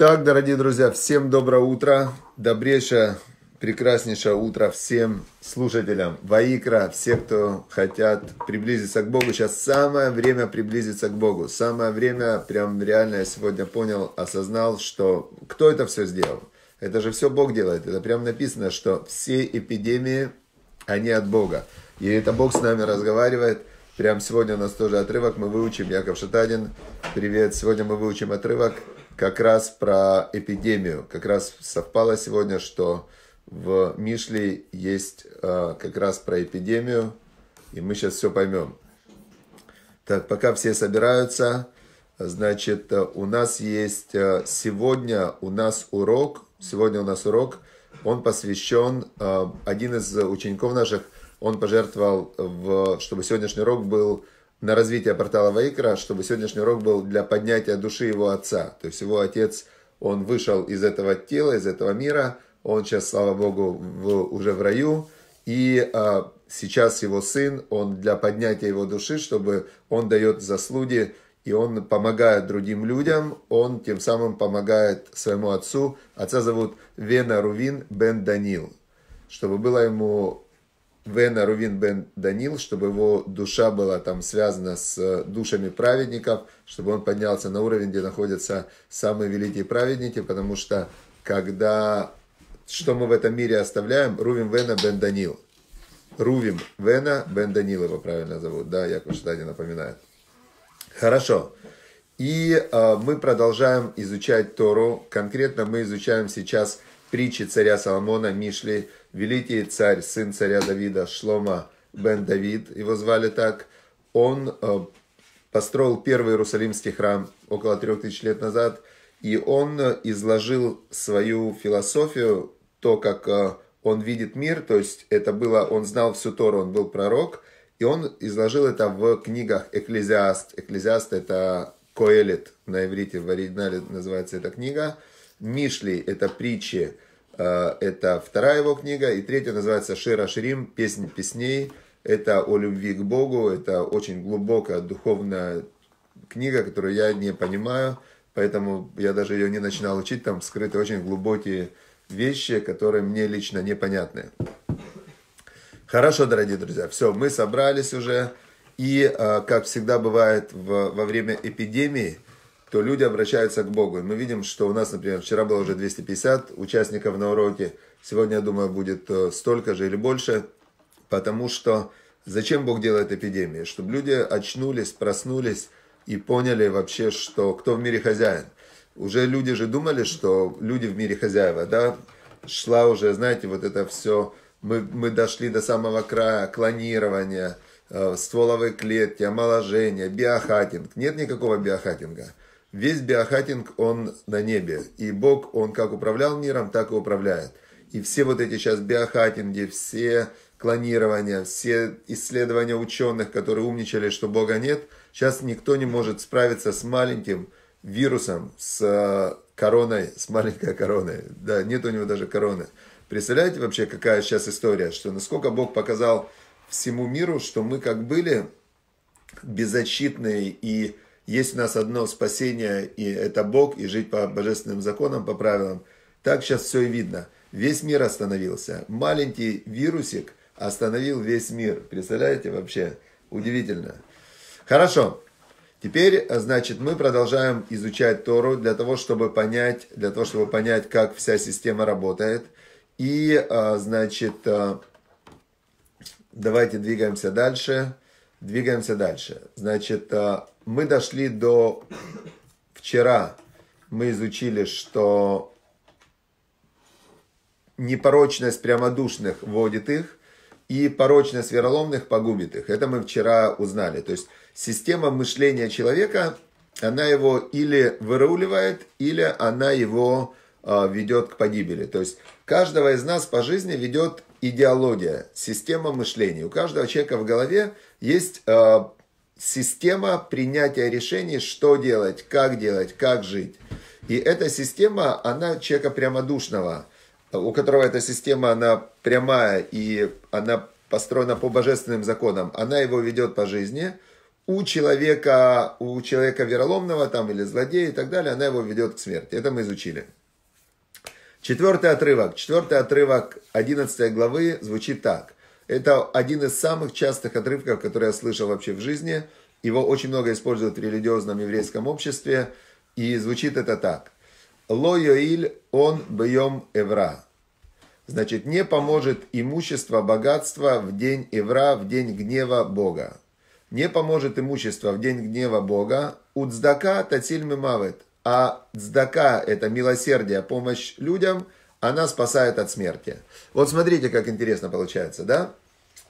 Так, дорогие друзья, всем доброе утро, добрейшее, прекраснейшее утро всем слушателям Ваикра, все, кто хотят приблизиться к Богу. Сейчас самое время приблизиться к Богу, самое время, прям реально я сегодня понял, осознал, что кто это все сделал. Это же все Бог делает, это прям написано, что все эпидемии, они от Бога. И это Бог с нами разговаривает, Прям сегодня у нас тоже отрывок, мы выучим, Яков Шатадин, привет, сегодня мы выучим отрывок как раз про эпидемию. Как раз совпало сегодня, что в Мишле есть э, как раз про эпидемию, и мы сейчас все поймем. Так, пока все собираются, значит, у нас есть э, сегодня у нас урок, сегодня у нас урок, он посвящен, э, один из учеников наших, он пожертвовал, в, чтобы сегодняшний урок был на развитие портала Вайкра, чтобы сегодняшний урок был для поднятия души его отца. То есть его отец, он вышел из этого тела, из этого мира, он сейчас, слава Богу, в, уже в раю, и а, сейчас его сын, он для поднятия его души, чтобы он дает заслуги, и он помогает другим людям, он тем самым помогает своему отцу. Отца зовут Вена Рувин Бен Данил, чтобы было ему Вена Рувин бен Данил, чтобы его душа была там связана с э, душами праведников, чтобы он поднялся на уровень, где находятся самые великие праведники, потому что когда что мы в этом мире оставляем, Рувим Вена бен Данил. Рувим Вена бен Данил его правильно зовут, да, Яков Штадин напоминает. Хорошо. И э, мы продолжаем изучать Тору. Конкретно мы изучаем сейчас притчи царя Соломона, Мишли, великий царь, сын царя Давида Шлома бен Давид, его звали так, он э, построил первый Иерусалимский храм около трех тысяч лет назад, и он э, изложил свою философию, то, как э, он видит мир, то есть это было, он знал всю Тору, он был пророк, и он изложил это в книгах «Экклезиаст». «Экклезиаст» — это «Коэлит», на иврите в оригинале называется эта книга. «Мишли» — это притчи, Э, это вторая его книга. И третья называется «Шира Ширим. Песнь песней». Это о любви к Богу. Это очень глубокая духовная книга, которую я не понимаю. Поэтому я даже ее не начинал учить. Там скрыты очень глубокие вещи, которые мне лично непонятны. Хорошо, дорогие друзья. Все, мы собрались уже. И, э, как всегда бывает во время эпидемии, то люди обращаются к Богу. И мы видим, что у нас, например, вчера было уже 250 участников на уроке, сегодня, я думаю, будет э, столько же или больше, потому что зачем Бог делает эпидемии? Чтобы люди очнулись, проснулись и поняли вообще, что кто в мире хозяин. Уже люди же думали, что люди в мире хозяева, да? Шла уже, знаете, вот это все, мы, мы дошли до самого края клонирования, э, стволовые клетки, омоложение, биохатинг, Нет никакого биохатинга. Весь биохатинг, он на небе. И Бог, он как управлял миром, так и управляет. И все вот эти сейчас биохатинги, все клонирования, все исследования ученых, которые умничали, что Бога нет, сейчас никто не может справиться с маленьким вирусом, с э, короной, с маленькой короной. Да, нет у него даже короны. Представляете вообще, какая сейчас история, что насколько Бог показал всему миру, что мы как были беззащитные и есть у нас одно спасение, и это Бог, и жить по божественным законам, по правилам. Так сейчас все и видно. Весь мир остановился. Маленький вирусик остановил весь мир. Представляете вообще? Удивительно. Хорошо. Теперь, значит, мы продолжаем изучать Тору для того, чтобы понять, для того, чтобы понять, как вся система работает. И, а, значит, а, давайте двигаемся дальше. Двигаемся дальше. Значит, а, мы дошли до вчера. Мы изучили, что непорочность прямодушных вводит их, и порочность вероломных погубит их. Это мы вчера узнали. То есть система мышления человека, она его или выруливает, или она его а, ведет к погибели. То есть каждого из нас по жизни ведет идеология, система мышления. У каждого человека в голове есть а, система принятия решений, что делать, как делать, как жить. И эта система, она человека прямодушного, у которого эта система, она прямая и она построена по божественным законам, она его ведет по жизни. У человека, у человека вероломного там, или злодея и так далее, она его ведет к смерти. Это мы изучили. Четвертый отрывок. Четвертый отрывок 11 главы звучит так. Это один из самых частых отрывков, которые я слышал вообще в жизни. Его очень много используют в религиозном еврейском обществе. И звучит это так. Ло йоиль он бьем евра. Значит, не поможет имущество, богатство в день евра, в день гнева Бога. Не поможет имущество в день гнева Бога. Удздака тациль мимавет. А дздака – это милосердие, помощь людям – она спасает от смерти. Вот смотрите, как интересно получается, да?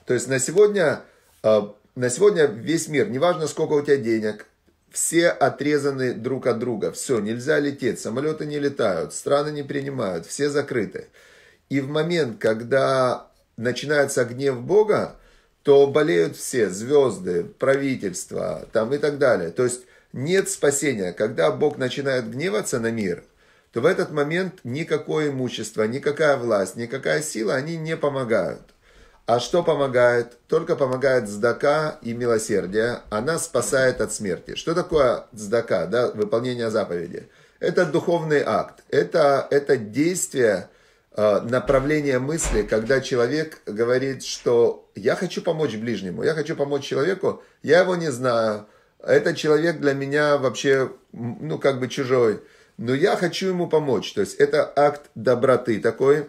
То есть на сегодня, э, на сегодня весь мир, неважно сколько у тебя денег, все отрезаны друг от друга. Все, нельзя лететь, самолеты не летают, страны не принимают, все закрыты. И в момент, когда начинается гнев Бога, то болеют все, звезды, правительства там и так далее. То есть нет спасения. Когда Бог начинает гневаться на мир – то в этот момент никакое имущество, никакая власть, никакая сила, они не помогают. А что помогает? Только помогает здака и милосердие. Она спасает от смерти. Что такое здака? да, выполнение заповеди? Это духовный акт. Это, это действие, э, направление мысли, когда человек говорит, что я хочу помочь ближнему, я хочу помочь человеку, я его не знаю, этот человек для меня вообще, ну, как бы чужой но я хочу ему помочь. То есть это акт доброты такой,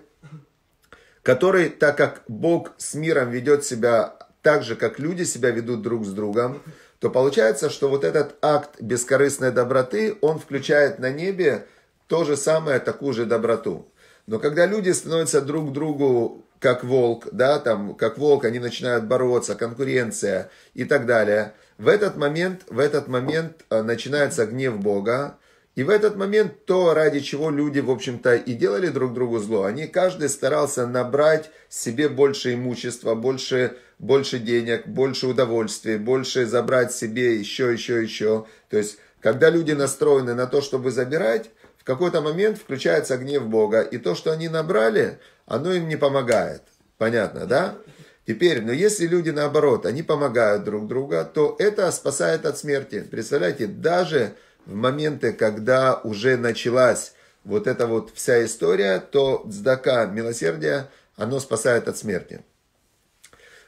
который, так как Бог с миром ведет себя так же, как люди себя ведут друг с другом, то получается, что вот этот акт бескорыстной доброты, он включает на небе то же самое, такую же доброту. Но когда люди становятся друг другу как волк, да, там, как волк, они начинают бороться, конкуренция и так далее. В этот момент, в этот момент э, начинается гнев Бога, и в этот момент то, ради чего люди, в общем-то, и делали друг другу зло, они каждый старался набрать себе больше имущества, больше, больше денег, больше удовольствия, больше забрать себе еще, еще, еще. То есть, когда люди настроены на то, чтобы забирать, в какой-то момент включается гнев Бога, и то, что они набрали, оно им не помогает. Понятно, да? Теперь, но если люди наоборот, они помогают друг друга, то это спасает от смерти. Представляете, даже в моменты, когда уже началась вот эта вот вся история, то дздака, милосердие, оно спасает от смерти.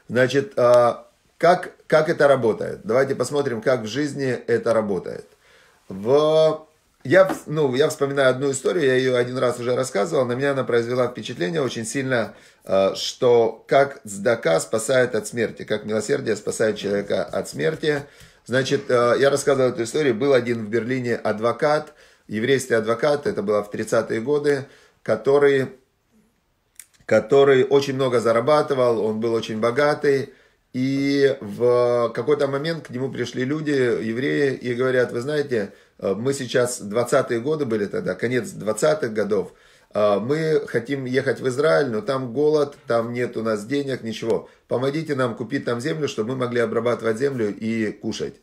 Значит, а, как, как это работает? Давайте посмотрим, как в жизни это работает. В... Я, ну, я вспоминаю одну историю, я ее один раз уже рассказывал, на меня она произвела впечатление очень сильно, а, что как дздака спасает от смерти, как милосердие спасает человека от смерти. Значит, э, я рассказывал эту историю. Был один в Берлине адвокат, еврейский адвокат, это было в 30-е годы, который, который очень много зарабатывал, он был очень богатый. И в какой-то момент к нему пришли люди, евреи, и говорят, вы знаете, э, мы сейчас, 20-е годы были тогда, конец 20-х годов, э, мы хотим ехать в Израиль, но там голод, там нет у нас денег, ничего помогите нам купить там землю, чтобы мы могли обрабатывать землю и кушать.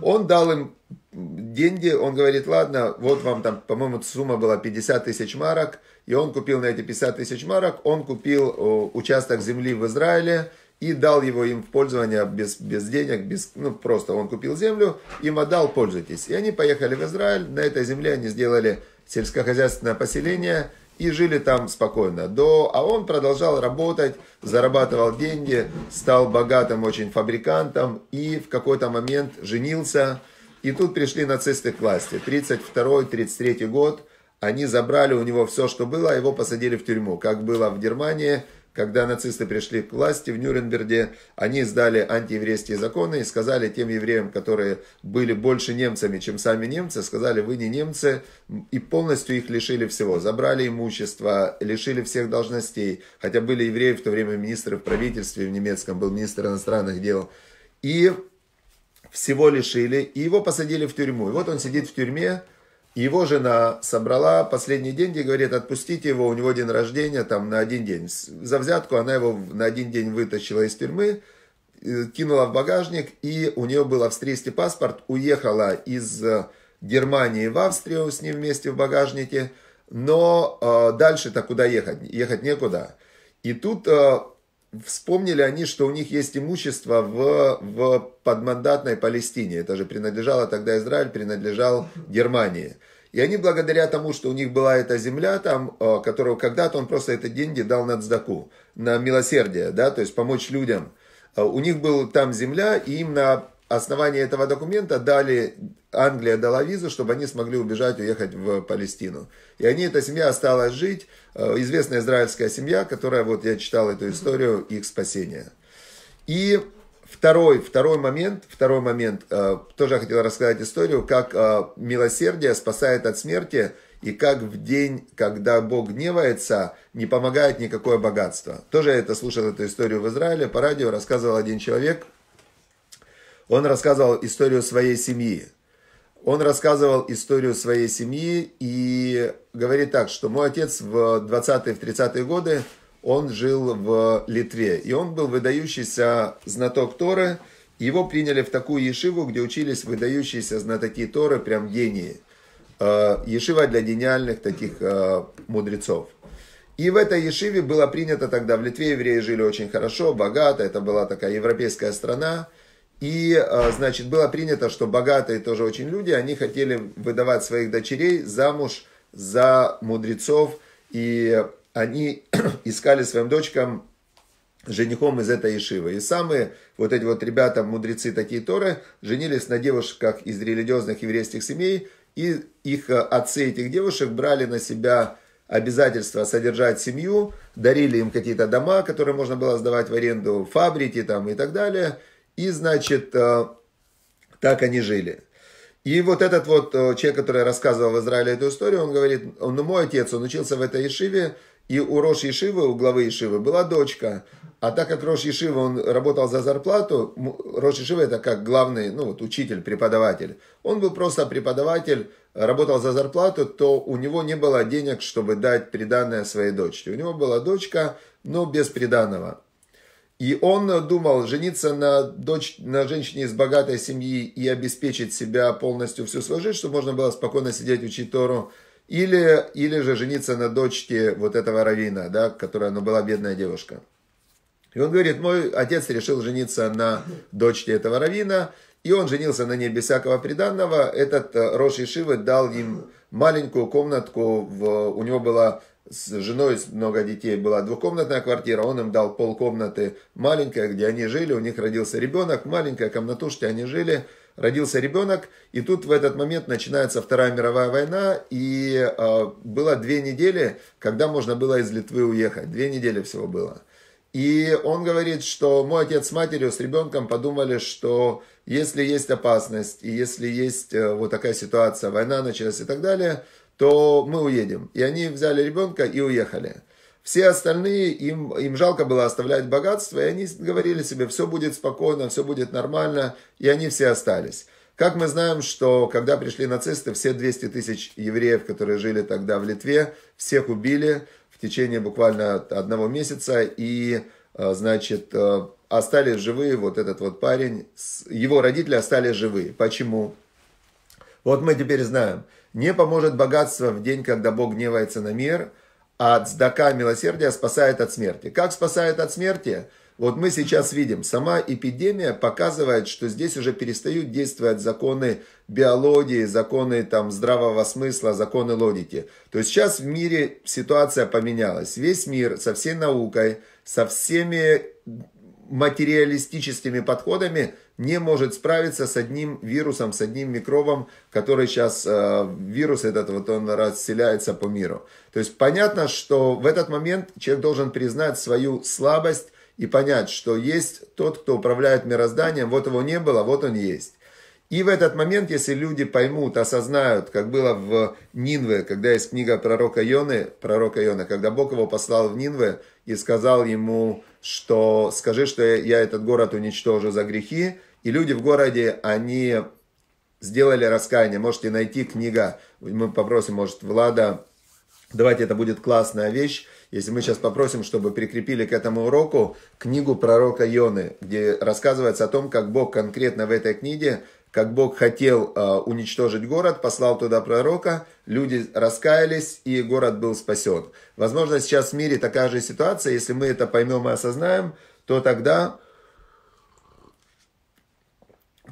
Он дал им деньги, он говорит, ладно, вот вам там, по-моему, сумма была 50 тысяч марок, и он купил на эти 50 тысяч марок, он купил э, участок земли в Израиле и дал его им в пользование без, без денег, без, ну просто он купил землю, им отдал, пользуйтесь. И они поехали в Израиль, на этой земле они сделали сельскохозяйственное поселение – и жили там спокойно. До, а он продолжал работать, зарабатывал деньги, стал богатым очень фабрикантом и в какой-то момент женился. И тут пришли нацисты к власти. 32-33 год. Они забрали у него все, что было, а его посадили в тюрьму, как было в Германии – когда нацисты пришли к власти в Нюрнберге, они издали антиеврейские законы и сказали тем евреям, которые были больше немцами, чем сами немцы, сказали, вы не немцы, и полностью их лишили всего. Забрали имущество, лишили всех должностей, хотя были евреи в то время министры в правительстве, в немецком был министр иностранных дел. И всего лишили, и его посадили в тюрьму. И вот он сидит в тюрьме, его жена собрала последние деньги, говорит, отпустите его, у него день рождения там на один день. За взятку она его на один день вытащила из тюрьмы, э, кинула в багажник, и у нее был австрийский паспорт, уехала из э, Германии в Австрию с ним вместе в багажнике, но э, дальше-то куда ехать? Ехать некуда. И тут э, вспомнили они, что у них есть имущество в, в подмандатной Палестине. Это же принадлежало тогда Израиль, принадлежал Германии. И они благодаря тому, что у них была эта земля там, э, которую когда-то он просто эти деньги дал на цдаку, на милосердие, да, то есть помочь людям. Э, у них была там земля, и им на основании этого документа дали, Англия дала визу, чтобы они смогли убежать, уехать в Палестину. И они, эта семья осталась жить, э, известная израильская семья, которая, вот я читал эту историю, их спасения. И второй, второй момент, второй момент, э, тоже я хотел рассказать историю, как э, милосердие спасает от смерти, и как в день, когда Бог гневается, не помогает никакое богатство. Тоже я это слушал, эту историю в Израиле, по радио рассказывал один человек, он рассказывал историю своей семьи. Он рассказывал историю своей семьи и говорит так, что мой отец в 20 в 30-е годы, он жил в Литве. И он был выдающийся знаток Торы. Его приняли в такую ешиву, где учились выдающиеся знатоки Торы, прям гении. Э, ешива для гениальных таких э, мудрецов. И в этой ешиве было принято тогда, в Литве евреи жили очень хорошо, богато, это была такая европейская страна – и, а, значит, было принято, что богатые тоже очень люди, они хотели выдавать своих дочерей замуж за мудрецов, и они искали своим дочкам женихом из этой Ишивы. И самые вот эти вот ребята, мудрецы такие Торы, женились на девушках из религиозных еврейских семей, и их а, отцы этих девушек брали на себя обязательство содержать семью, дарили им какие-то дома, которые можно было сдавать в аренду, фабрики там и так далее – и, значит, э, так они жили. И вот этот вот э, человек, который рассказывал в Израиле эту историю, он говорит, ну мой отец, он учился в этой ишиве, и у Рош ишивы, у главы ишивы была дочка. А так как Рош ишивы, он работал за зарплату, Рош ишивы это как главный, ну вот учитель, преподаватель. Он был просто преподаватель, работал за зарплату, то у него не было денег, чтобы дать приданное своей дочке. У него была дочка, но без приданного. И он думал жениться на, дочь, на женщине из богатой семьи и обеспечить себя полностью всю свою жизнь, чтобы можно было спокойно сидеть, учить Тору. Или, или же жениться на дочке вот этого равина, да, которая ну, была бедная девушка. И он говорит, мой отец решил жениться на дочке этого равина, и он женился на ней без всякого приданного. Этот э, Рош Ишивы дал им маленькую комнатку. В, у него была с женой много детей, была двухкомнатная квартира, он им дал полкомнаты маленькая, где они жили, у них родился ребенок, маленькая комнатушка, они жили, родился ребенок, и тут в этот момент начинается Вторая мировая война, и э, было две недели, когда можно было из Литвы уехать, две недели всего было. И он говорит, что мой отец с матерью, с ребенком подумали, что если есть опасность, и если есть э, вот такая ситуация, война началась и так далее, то мы уедем. И они взяли ребенка и уехали. Все остальные, им, им жалко было оставлять богатство, и они говорили себе, все будет спокойно, все будет нормально, и они все остались. Как мы знаем, что когда пришли нацисты, все 200 тысяч евреев, которые жили тогда в Литве, всех убили в течение буквально одного месяца, и, э, значит, э, остались живые, вот этот вот парень, его родители остались живы Почему? Вот мы теперь знаем. Не поможет богатство в день, когда Бог гневается на мир, а цдака милосердия спасает от смерти. Как спасает от смерти? Вот мы сейчас видим, сама эпидемия показывает, что здесь уже перестают действовать законы биологии, законы там, здравого смысла, законы логики. То есть сейчас в мире ситуация поменялась. Весь мир со всей наукой, со всеми материалистическими подходами не может справиться с одним вирусом, с одним микробом, который сейчас, э, вирус этот, вот он расселяется по миру. То есть понятно, что в этот момент человек должен признать свою слабость и понять, что есть тот, кто управляет мирозданием, вот его не было, вот он есть. И в этот момент, если люди поймут, осознают, как было в Нинве, когда есть книга пророка Йоны, пророка Йоны, когда Бог его послал в Нинве и сказал ему, что скажи, что я этот город уничтожу за грехи, и люди в городе, они сделали раскаяние. Можете найти книга, мы попросим, может, Влада, давайте это будет классная вещь, если мы сейчас попросим, чтобы прикрепили к этому уроку книгу пророка Йоны, где рассказывается о том, как Бог конкретно в этой книге как Бог хотел э, уничтожить город, послал туда пророка, люди раскаялись, и город был спасен. Возможно, сейчас в мире такая же ситуация, если мы это поймем и осознаем, то тогда,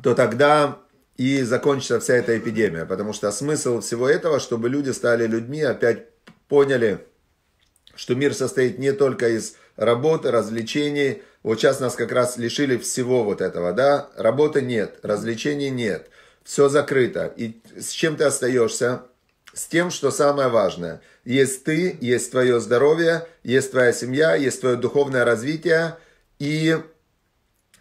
то тогда и закончится вся эта эпидемия. Потому что смысл всего этого, чтобы люди стали людьми, опять поняли, что мир состоит не только из работы, развлечений, вот сейчас нас как раз лишили всего вот этого, да? Работы нет, развлечений нет, все закрыто. И с чем ты остаешься? С тем, что самое важное. Есть ты, есть твое здоровье, есть твоя семья, есть твое духовное развитие и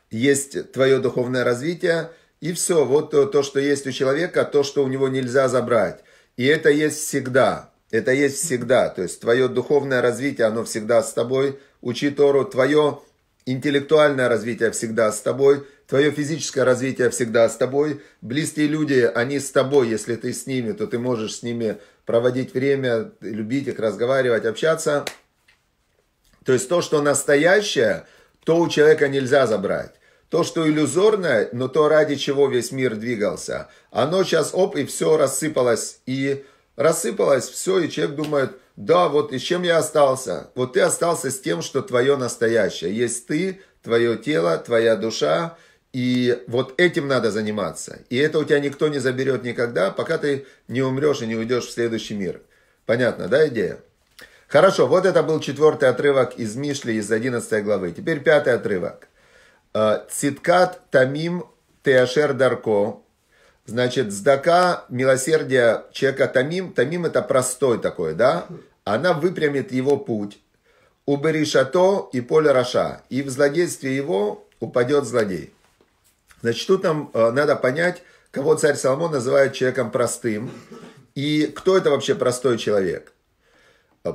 есть твое духовное развитие, и все, вот то, то, что есть у человека, то, что у него нельзя забрать. И это есть всегда, это есть всегда, то есть твое духовное развитие, оно всегда с тобой, учи Тору, твое Интеллектуальное развитие всегда с тобой, твое физическое развитие всегда с тобой. Близкие люди, они с тобой, если ты с ними, то ты можешь с ними проводить время, любить их, разговаривать, общаться. То есть то, что настоящее, то у человека нельзя забрать. То, что иллюзорное, но то, ради чего весь мир двигался, оно сейчас оп, и все рассыпалось, и рассыпалось все, и человек думает – да, вот и с чем я остался? Вот ты остался с тем, что твое настоящее. Есть ты, твое тело, твоя душа, и вот этим надо заниматься. И это у тебя никто не заберет никогда, пока ты не умрешь и не уйдешь в следующий мир. Понятно, да, идея? Хорошо, вот это был четвертый отрывок из Мишли, из 11 главы. Теперь пятый отрывок. Э, Циткат Тамим Теашер Дарко. Значит, сдака, милосердие человека Тамим. Тамим это простой такой, да? она выпрямит его путь. Убери шато и поле раша, и в злодействе его упадет злодей. Значит, тут нам э, надо понять, кого царь Соломон называет человеком простым, и кто это вообще простой человек –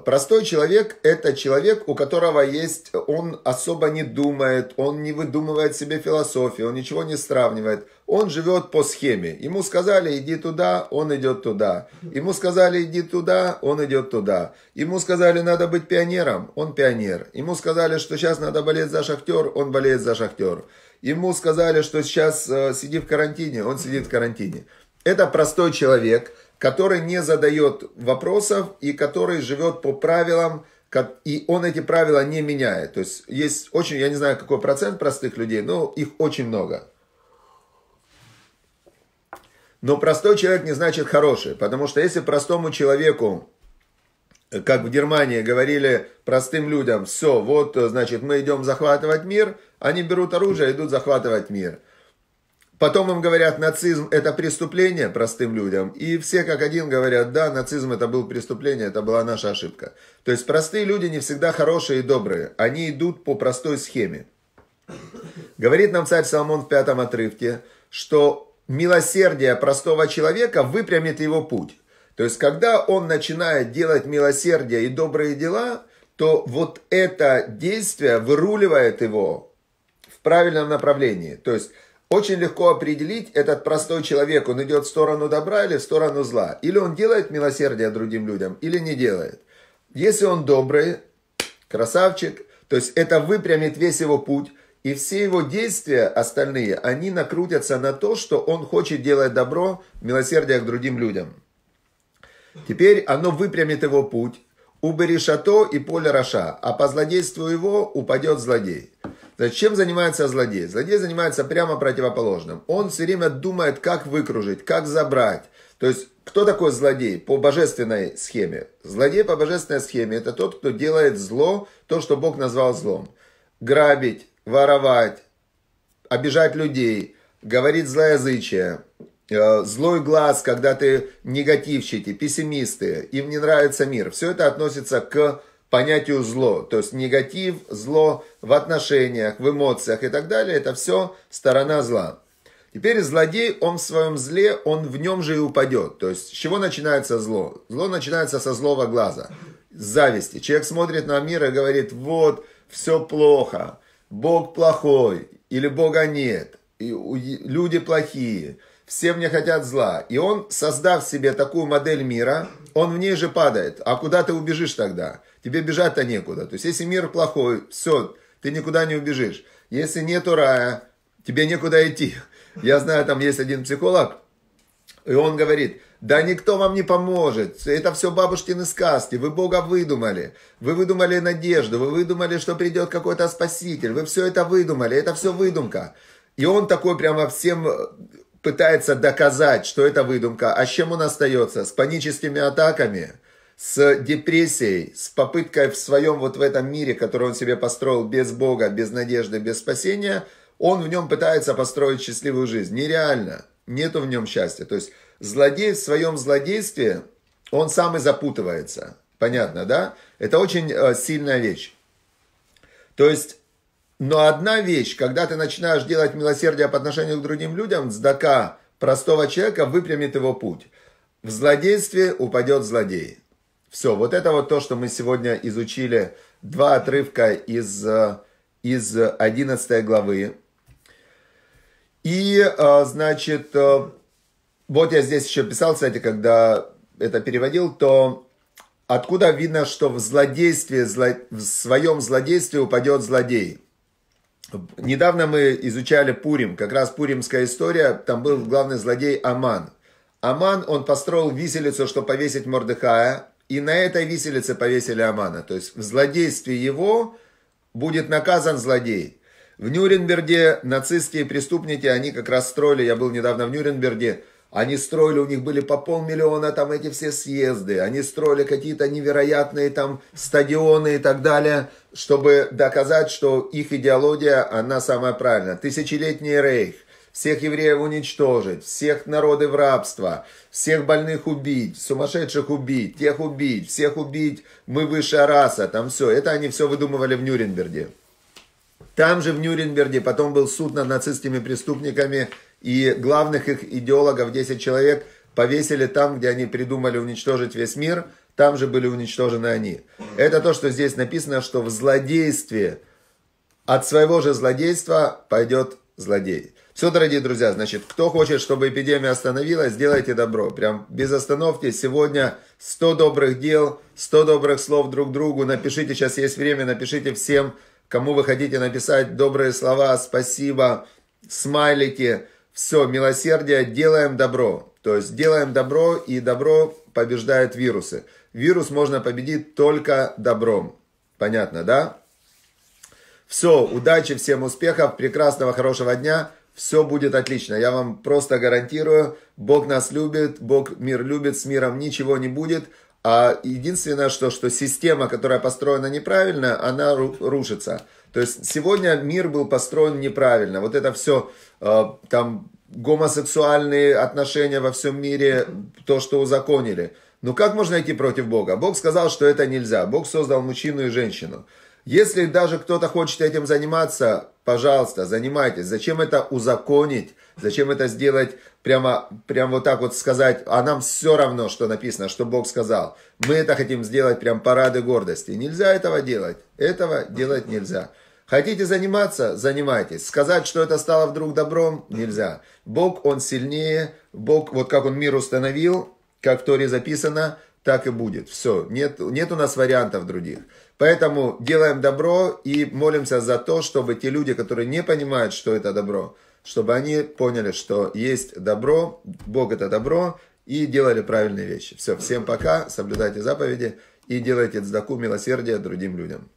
Простой человек – это человек, у которого есть, он особо не думает, он не выдумывает себе философию, он ничего не сравнивает. Он живет по схеме. Ему сказали, иди туда, он идет туда. Ему сказали, иди туда, он идет туда. Ему сказали, надо быть пионером, он пионер. Ему сказали, что сейчас надо болеть за шахтер, он болеет за шахтер. Ему сказали, что сейчас э, сиди в карантине, он сидит в карантине. Это простой человек – который не задает вопросов и который живет по правилам, и он эти правила не меняет. То есть есть очень, я не знаю, какой процент простых людей, но их очень много. Но простой человек не значит хороший, потому что если простому человеку, как в Германии говорили простым людям, все, вот, э, значит, мы идем захватывать мир, они берут оружие, идут захватывать мир – Потом им говорят, нацизм это преступление простым людям. И все как один говорят, да, нацизм это был преступление, это была наша ошибка. То есть простые люди не всегда хорошие и добрые. Они идут по простой схеме. Говорит нам царь Соломон в пятом отрывке, что милосердие простого человека выпрямит его путь. То есть, когда он начинает делать милосердие и добрые дела, то вот это действие выруливает его в правильном направлении. То есть, очень легко определить, этот простой человек, он идет в сторону добра или в сторону зла. Или он делает милосердие другим людям, или не делает. Если он добрый, красавчик, то есть это выпрямит весь его путь, и все его действия остальные, они накрутятся на то, что он хочет делать добро, милосердие к другим людям. Теперь оно выпрямит его путь. Убери шато и поле роша, а по злодейству его упадет злодей. Зачем занимается злодей? Злодей занимается прямо противоположным. Он все время думает, как выкружить, как забрать. То есть, кто такой злодей по божественной схеме? Злодей по божественной схеме – это тот, кто делает зло, то, что Бог назвал злом. Грабить, воровать, обижать людей, говорить злоязычие, э, злой глаз, когда ты негативщики, пессимисты, им не нравится мир. Все это относится к понятию зло. То есть негатив, зло в отношениях, в эмоциях и так далее, это все сторона зла. Теперь злодей, он в своем зле, он в нем же и упадет. То есть с чего начинается зло? Зло начинается со злого глаза, с зависти. Человек смотрит на мир и говорит, вот, все плохо, Бог плохой, или Бога нет, и люди плохие, все мне хотят зла. И он, создав себе такую модель мира, он в ней же падает. А куда ты убежишь тогда? тебе бежать-то некуда. То есть, если мир плохой, все, ты никуда не убежишь. Если нету рая, тебе некуда идти. Я знаю, там есть один психолог, и он говорит, да никто вам не поможет, это все бабушкины сказки, вы Бога выдумали, вы выдумали надежду, вы выдумали, что придет какой-то спаситель, вы все это выдумали, это все выдумка. И он такой прямо всем э, пытается доказать, что это выдумка. А с чем он остается? С паническими атаками с депрессией, с попыткой в своем вот в этом мире, который он себе построил без Бога, без надежды, без спасения, он в нем пытается построить счастливую жизнь. Нереально. Нету в нем счастья. То есть злодей в своем злодействе, он сам и запутывается. Понятно, да? Это очень э, сильная вещь. То есть, но одна вещь, когда ты начинаешь делать милосердие по отношению к другим людям, сдака простого человека выпрямит его путь. В злодействе упадет злодей. Все, вот это вот то, что мы сегодня изучили. Два отрывка из, э, из 11 главы. И, э, значит, э, вот я здесь еще писал, кстати, когда это переводил, то откуда видно, что в злодействе в своем злодействе упадет злодей? Недавно мы изучали Пурим, как раз пуримская история, там был главный злодей Аман. Аман, он построил виселицу, чтобы повесить Мордыхая, и на этой виселице повесили Амана. То есть в злодействе его будет наказан злодей. В Нюрнберге нацистские преступники, они как раз строили, я был недавно в Нюрнберге, они строили, у них были по полмиллиона там эти все съезды, они строили какие-то невероятные там стадионы и так далее, чтобы доказать, что их идеология, она самая правильная. Тысячелетний рейх всех евреев уничтожить, всех народы в рабство, всех больных убить, сумасшедших убить, тех убить, всех убить, мы высшая раса, там все. Это они все выдумывали в Нюрнберге. Там же в Нюрнберге потом был суд над нацистскими преступниками, и главных их идеологов, 10 человек, повесили там, где они придумали уничтожить весь мир, там же были уничтожены они. Это то, что здесь написано, что в злодействе, от своего же злодейства пойдет злодей. Все, дорогие друзья, значит, кто хочет, чтобы эпидемия остановилась, сделайте добро. Прям без остановки. Сегодня 100 добрых дел, 100 добрых слов друг другу. Напишите, сейчас есть время, напишите всем, кому вы хотите написать добрые слова, спасибо, смайлики. Все, милосердие, делаем добро. То есть делаем добро, и добро побеждает вирусы. Вирус можно победить только добром. Понятно, да? Все, удачи, всем успехов, прекрасного, хорошего дня все будет отлично. Я вам просто гарантирую, Бог нас любит, Бог мир любит, с миром ничего не будет. А единственное, что, что система, которая построена неправильно, она рушится. То есть сегодня мир был построен неправильно. Вот это все, э, там, гомосексуальные отношения во всем мире, то, что узаконили. Но ну как можно идти против Бога? Бог сказал, что это нельзя. Бог создал мужчину и женщину. Если даже кто-то хочет этим заниматься, Пожалуйста, занимайтесь. Зачем это узаконить? Зачем это сделать прямо, прямо вот так вот сказать, а нам все равно, что написано, что Бог сказал. Мы это хотим сделать прям парады гордости. Нельзя этого делать. Этого делать нельзя. Хотите заниматься? Занимайтесь. Сказать, что это стало вдруг добром? Нельзя. Бог, Он сильнее. Бог, вот как Он мир установил, как в Торе записано, так и будет. Все, нет, нет у нас вариантов других. Поэтому делаем добро и молимся за то, чтобы те люди, которые не понимают, что это добро, чтобы они поняли, что есть добро, Бог это добро, и делали правильные вещи. Все, всем пока, соблюдайте заповеди и делайте дздаку милосердия другим людям.